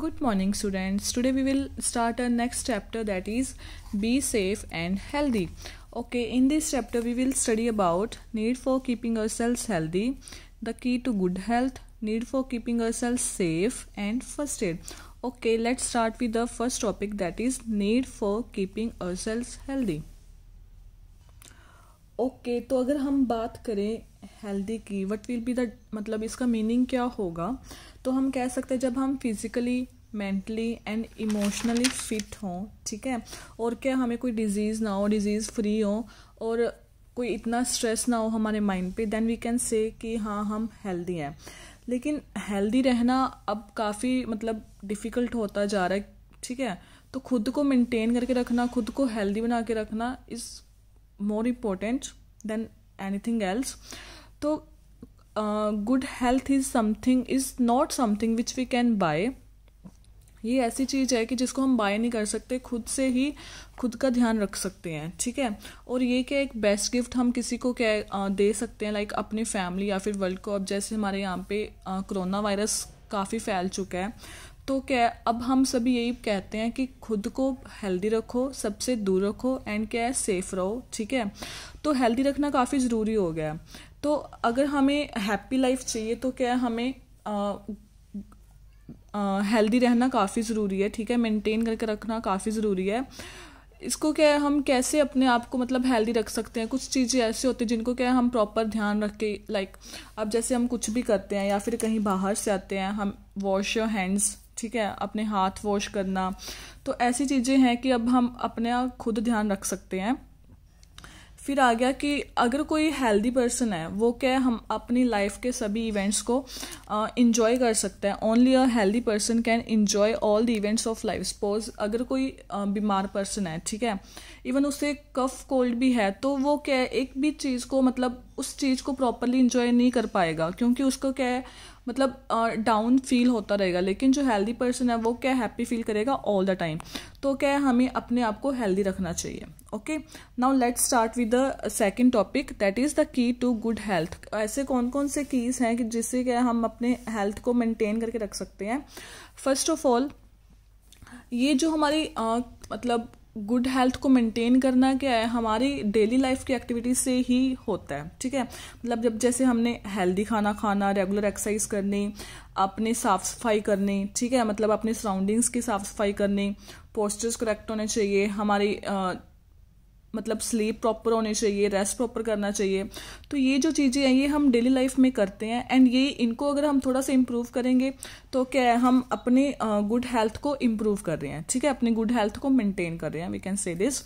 good morning students today we will start a next chapter that is be safe and healthy okay in this chapter we will study about need for keeping our selves healthy the key to good health need for keeping our selves safe and first aid okay let's start with the first topic that is need for keeping our selves healthy okay तो अगर हम बात करें healthy की what will be the मतलब इसका meaning क्या होगा तो हम कह सकते हैं जब हम physically mentally and emotionally fit हों ठीक है और क्या हमें कोई डिजीज़ ना हो डिजीज़ फ्री हो और कोई इतना स्ट्रेस ना हो हमारे माइंड पे देन वी कैन से कि हाँ हम हेल्दी हैं लेकिन हेल्दी रहना अब काफ़ी मतलब डिफ़िकल्ट होता जा रहा है ठीक है तो खुद को मेंटेन करके रखना खुद को हेल्दी बना के रखना is more important than anything else तो good health is something is not something which we can buy ये ऐसी चीज़ है कि जिसको हम बाय नहीं कर सकते खुद से ही खुद का ध्यान रख सकते हैं ठीक है और ये क्या एक बेस्ट गिफ्ट हम किसी को क्या uh, दे सकते हैं लाइक अपनी फैमिली या फिर वर्ल्ड को अब जैसे हमारे यहाँ पे कोरोना वायरस काफ़ी फैल चुका है तो क्या अब हम सभी यही कहते हैं कि खुद को हेल्दी रखो सबसे दूर रखो एंड क्या है सेफ रहो ठीक है तो हेल्दी रखना काफ़ी ज़रूरी हो गया तो अगर हमें हैप्पी लाइफ चाहिए तो क्या हमें हेल्दी रहना काफ़ी ज़रूरी है ठीक है मेंटेन करके रखना काफ़ी ज़रूरी है इसको क्या है हम कैसे अपने आप को मतलब हेल्दी रख सकते हैं कुछ चीज़ें ऐसी होती हैं जिनको क्या है हम प्रॉपर ध्यान रख के लाइक अब जैसे हम कुछ भी करते हैं या फिर कहीं बाहर से आते हैं हम वॉश योर हैंड्स ठीक है अपने हाथ वॉश करना तो ऐसी चीज़ें हैं कि अब हम अपने खुद ध्यान रख सकते हैं फिर आ गया कि अगर कोई हेल्दी पर्सन है वो क्या हम अपनी लाइफ के सभी इवेंट्स को इन्जॉय uh, कर सकता है only a healthy person can enjoy all the events of life suppose अगर कोई uh, बीमार पर्सन है ठीक है इवन उसे कफ कोल्ड भी है तो वो क्या एक भी चीज़ को मतलब उस चीज़ को प्रॉपरली इन्जॉय नहीं कर पाएगा क्योंकि उसको क्या है मतलब डाउन फील होता रहेगा लेकिन जो हेल्दी पर्सन है वो क्या हैप्पी फील करेगा ऑल द टाइम तो क्या है हमें अपने आप को हेल्दी रखना चाहिए okay now let's start with the second topic that is the key to good health ऐसे कौन कौन से कीज़ हैं कि जिससे क्या हम अपने हेल्थ को मेंटेन करके रख सकते हैं फर्स्ट ऑफ ऑल ये जो हमारी uh, मतलब गुड हेल्थ को मेंटेन करना क्या है हमारी डेली लाइफ की एक्टिविटीज से ही होता है ठीक है मतलब जब जैसे हमने हेल्दी खाना खाना रेगुलर एक्सरसाइज करनी अपने साफ सफाई करनी ठीक है मतलब अपने सराउंडिंग्स की साफ सफाई करनी पोस्टर्स करेक्ट होने चाहिए हमारी मतलब स्लीप प्रॉपर होने चाहिए रेस्ट प्रॉपर करना चाहिए तो ये जो चीज़ें हैं ये हम डेली लाइफ में करते हैं एंड ये इनको अगर हम थोड़ा सा इम्प्रूव करेंगे तो क्या है हम अपने गुड हेल्थ को इम्प्रूव कर रहे हैं ठीक है अपने गुड हेल्थ को मेनटेन कर रहे हैं we can say this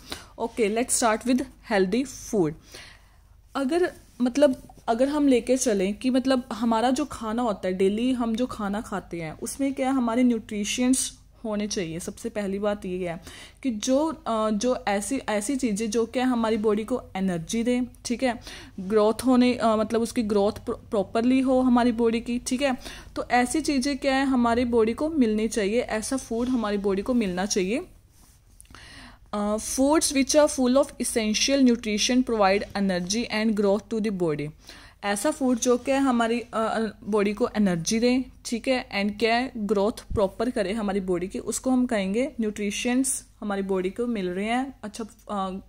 okay let's start with healthy food अगर मतलब अगर हम लेके चलें कि मतलब हमारा जो खाना होता है डेली हम जो खाना खाते हैं उसमें क्या है हमारे न्यूट्रिशंस होने चाहिए सबसे पहली बात ये है कि जो जो ऐसी ऐसी चीज़ें जो क्या हमारी बॉडी को एनर्जी दें ठीक है ग्रोथ होने मतलब उसकी ग्रोथ प्रॉपरली हो हमारी बॉडी की ठीक है तो ऐसी चीज़ें क्या है हमारी बॉडी को मिलनी चाहिए ऐसा फूड हमारी बॉडी को मिलना चाहिए foods which are full of essential nutrition provide energy and growth to the body ऐसा फूड जो कि हमारी बॉडी को एनर्जी दें ठीक है एंड क्या है ग्रोथ प्रॉपर करे हमारी बॉडी की उसको हम कहेंगे न्यूट्रिशंस हमारी बॉडी को मिल रहे हैं अच्छा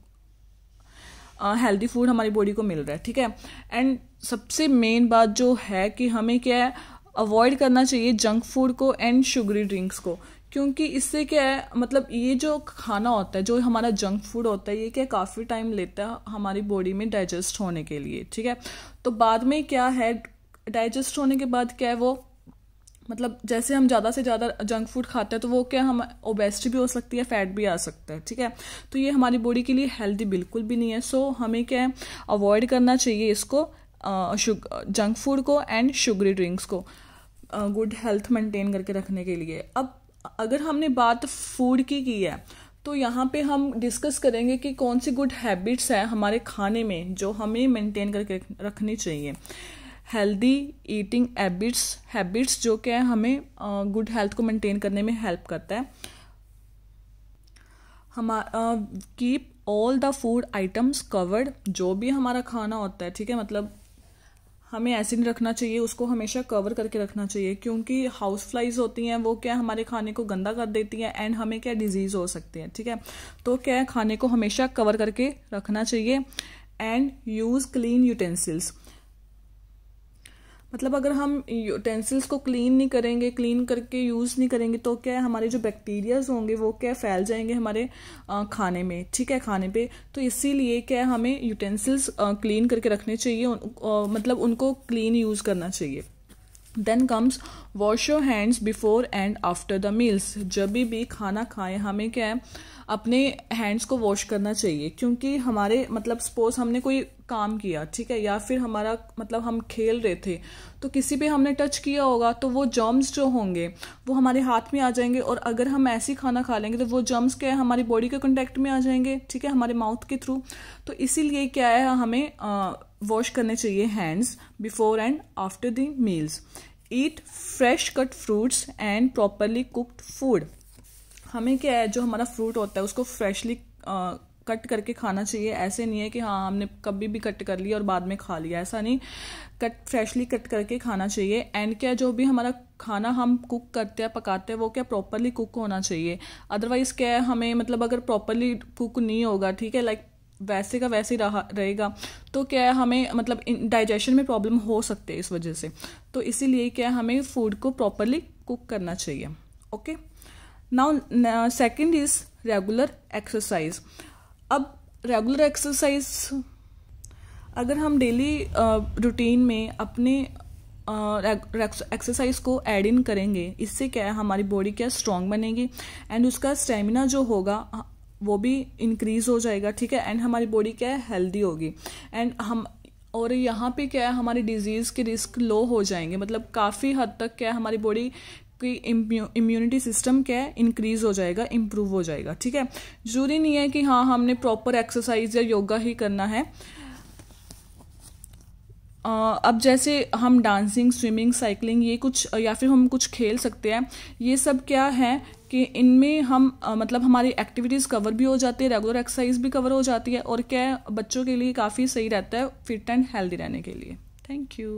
हेल्दी फूड हमारी बॉडी को मिल रहा है ठीक है एंड सबसे मेन बात जो है कि हमें क्या है अवॉइड करना चाहिए जंक फूड को एंड शुगरी ड्रिंक्स को क्योंकि इससे क्या है मतलब ये जो खाना होता है जो हमारा जंक फूड होता है ये क्या काफ़ी टाइम लेता है हमारी बॉडी में डाइजेस्ट होने के लिए ठीक है तो बाद में क्या है डाइजेस्ट होने के बाद क्या है वो मतलब जैसे हम ज़्यादा से ज़्यादा जंक फूड खाते हैं तो वो क्या हम ओबेसिटी भी हो सकती है फैट भी आ सकता है ठीक है तो ये हमारी बॉडी के लिए हेल्दी बिल्कुल भी नहीं है सो हमें क्या है अवॉइड करना चाहिए इसको जंक फूड को एंड शुगरी ड्रिंक्स को गुड हेल्थ मेंटेन करके रखने के लिए अब अगर हमने बात फूड की की है तो यहाँ पे हम डिस्कस करेंगे कि कौन सी गुड हैबिट्स हैं हमारे खाने में जो हमें मेंटेन करके रखनी चाहिए हेल्दी ईटिंग हैबिट्स हैबिट्स जो क्या है हमें गुड हेल्थ को मेंटेन करने में हेल्प करता है हमारा keep all the food items covered जो भी हमारा खाना होता है ठीक है मतलब हमें ऐसे नहीं रखना चाहिए उसको हमेशा कवर करके रखना चाहिए क्योंकि हाउस फ्लाइज होती हैं वो क्या हमारे खाने को गंदा कर देती हैं एंड हमें क्या डिजीज़ हो सकती है ठीक है तो क्या खाने को हमेशा कवर करके रखना चाहिए एंड यूज़ क्लीन यूटेंसिल्स मतलब अगर हम यूटेंसिल्स को क्लीन नहीं करेंगे क्लीन करके यूज़ नहीं करेंगे तो क्या है हमारे जो बैक्टीरियाज होंगे वो क्या फैल जाएंगे हमारे खाने में ठीक है खाने पे तो इसीलिए क्या है हमें यूटेंसिल्स क्लीन करके रखने चाहिए मतलब उनको क्लीन यूज़ करना चाहिए then comes wash your hands before and after the meals जब भी खाना खाएं हमें क्या है अपने हैंड्स को वॉश करना चाहिए क्योंकि हमारे मतलब सपोज हमने कोई काम किया ठीक है या फिर हमारा मतलब हम खेल रहे थे तो किसी पे हमने टच किया होगा तो वो जर्म्स जो होंगे वो हमारे हाथ में आ जाएंगे और अगर हम ऐसे खाना खा लेंगे तो वो जर्म्स क्या है हमारी बॉडी के कॉन्टेक्ट में आ जाएंगे ठीक है हमारे माउथ के थ्रू तो इसीलिए क्या है हमें आ, वॉश करने चाहिए hands before and after the meals eat fresh cut fruits and properly cooked food हमें क्या है जो हमारा फ्रूट होता है उसको फ्रेशली कट करके खाना चाहिए ऐसे नहीं है कि हाँ हमने कभी भी कट कर लिया और बाद में खा लिया ऐसा नहीं कट फ्रेशली कट करके खाना चाहिए एंड क्या जो भी हमारा खाना हम कुक करते हैं पकाते हैं वो क्या प्रॉपरली कुक होना चाहिए अदरवाइज़ क्या है हमें मतलब अगर प्रॉपरली कुक नहीं होगा ठीक है लाइक वैसे का वैसे रहा रहेगा तो क्या है हमें मतलब डाइजेशन में प्रॉब्लम हो सकते हैं इस वजह से तो इसीलिए क्या है हमें फूड को प्रॉपरली कुक करना चाहिए okay now second is regular exercise अब रेगुलर एक्सरसाइज अगर हम डेली रूटीन uh, में अपने एक्सरसाइज uh, को ऐड इन करेंगे इससे क्या है हमारी बॉडी क्या स्ट्रांग बनेगी एंड उसका स्टेमिना जो होगा वो भी इंक्रीज हो जाएगा ठीक है एंड हमारी बॉडी क्या है हेल्दी होगी एंड हम और यहाँ पे क्या है हमारी डिजीज़ के रिस्क लो हो जाएंगे मतलब काफ़ी हद तक क्या है हमारी बॉडी की इम्यूनिटी सिस्टम क्या है इंक्रीज हो जाएगा इम्प्रूव हो जाएगा ठीक है जरूरी नहीं है कि हाँ हमने प्रॉपर एक्सरसाइज या योगा ही करना है अब जैसे हम डांसिंग स्विमिंग साइकिलिंग ये कुछ या फिर हम कुछ खेल सकते हैं ये सब क्या है कि इनमें हम आ, मतलब हमारी एक्टिविटीज़ कवर भी हो जाती है रेगुलर एक्सरसाइज भी कवर हो जाती है और क्या बच्चों के लिए काफ़ी सही रहता है फिट एंड हेल्दी रहने के लिए थैंक यू